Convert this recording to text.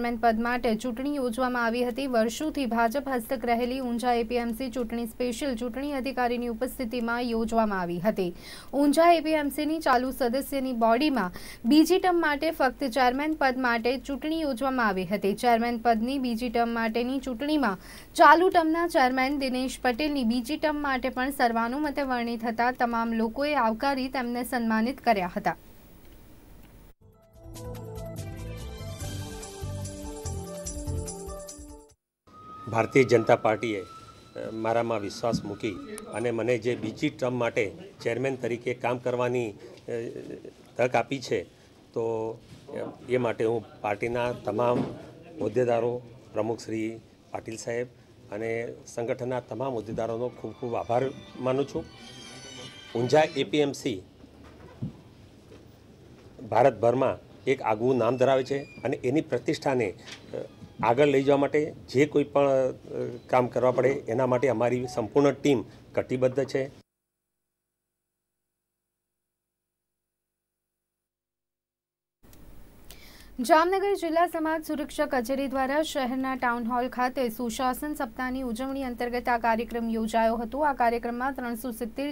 chairman પદ માટે ચૂંટણી યોજવામાં આવી હતી વર્ષોથી ભાજપ હસ્તક રહેલી ઊંઝા એપીએમસી ચૂંટણી સ્પેશિયલ ચૂંટણી અધિકારીની ઉપસ્થિતિમાં યોજવામાં આવી હતી ઊંઝા એપીએમસીની ચાલુ સદસ્યની બોડીમાં બીજી ટર્મ માટે ફક્ત ચેરમેન પદ માટે ચૂંટણી યોજવામાં આવી હતી ચેરમેન પદની બીજી ટર્મ માટેની ચૂંટણીમાં ચાલુ ટર્મના ચેરમેન દિનેશ પટેલની બીજી ટર્મ માટે પણ સર્વાનુમતે વરણી થતાં તમામ લોકોએ આવકારી તેમને સન્માનિત કર્યા હતા ભારતીય જનતા પાર્ટીએ મારામાં વિશ્વાસ મૂકી અને મને જે બીજી ટર્મ માટે ચેરમેન તરીકે કામ કરવાની તક આપી છે તો એ માટે હું પાર્ટીના તમામ હોદ્દેદારો પ્રમુખ શ્રી પાટીલ સાહેબ અને સંગઠનના તમામ હોદ્દેદારોનો ખૂબ ખૂબ આભાર માનું છું ઊંઝા એપીએમસી ભારતભરમાં એક આગવું નામ ધરાવે છે અને એની પ્રતિષ્ઠાને આગળ લઈ જવા માટે જે કોઈ પણ કામ કરવા પડે એના માટે અમારી સંપૂર્ણ ટીમ કટિબદ્ધ છે જામનગર જિલ્લા સમાજ સુરક્ષા કચેરી દ્વારા શહેરના ટાઉન હોલ ખાતે સુશાસન સપ્તાહની ઉજવણી અંતર્ગત આ કાર્યક્રમ યોજાયો હતો આ કાર્યક્રમમાં ત્રણસો સિત્તેર